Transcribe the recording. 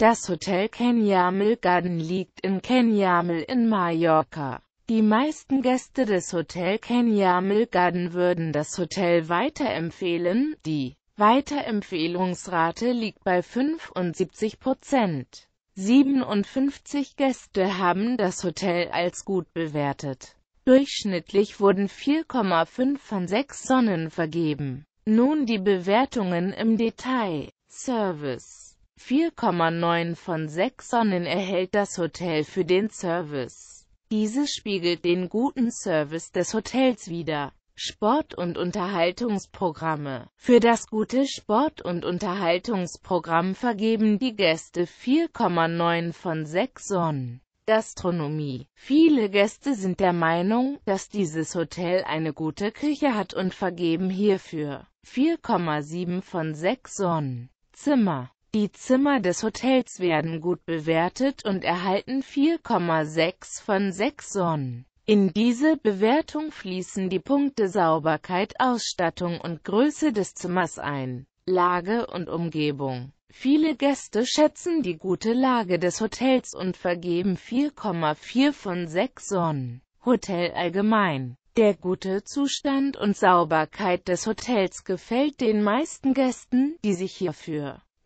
Das Hotel Kenyamel Garden liegt in Kenyamel in Mallorca. Die meisten Gäste des Hotel Kenyamel Garden würden das Hotel weiterempfehlen, die Weiterempfehlungsrate liegt bei 75 Prozent. 57 Gäste haben das Hotel als gut bewertet. Durchschnittlich wurden 4,5 von 6 Sonnen vergeben. Nun die Bewertungen im Detail. Service 4,9 von 6 Sonnen erhält das Hotel für den Service. Dieses spiegelt den guten Service des Hotels wider. Sport- und Unterhaltungsprogramme Für das gute Sport- und Unterhaltungsprogramm vergeben die Gäste 4,9 von 6 Sonnen. Gastronomie. Viele Gäste sind der Meinung, dass dieses Hotel eine gute Küche hat und vergeben hierfür 4,7 von 6 Sonnen. Zimmer. Die Zimmer des Hotels werden gut bewertet und erhalten 4,6 von 6 Sonnen. In diese Bewertung fließen die Punkte Sauberkeit, Ausstattung und Größe des Zimmers ein, Lage und Umgebung. Viele Gäste schätzen die gute Lage des Hotels und vergeben 4,4 von 6 Sonnen. Hotel allgemein. Der gute Zustand und Sauberkeit des Hotels gefällt den meisten Gästen, die sich hierfür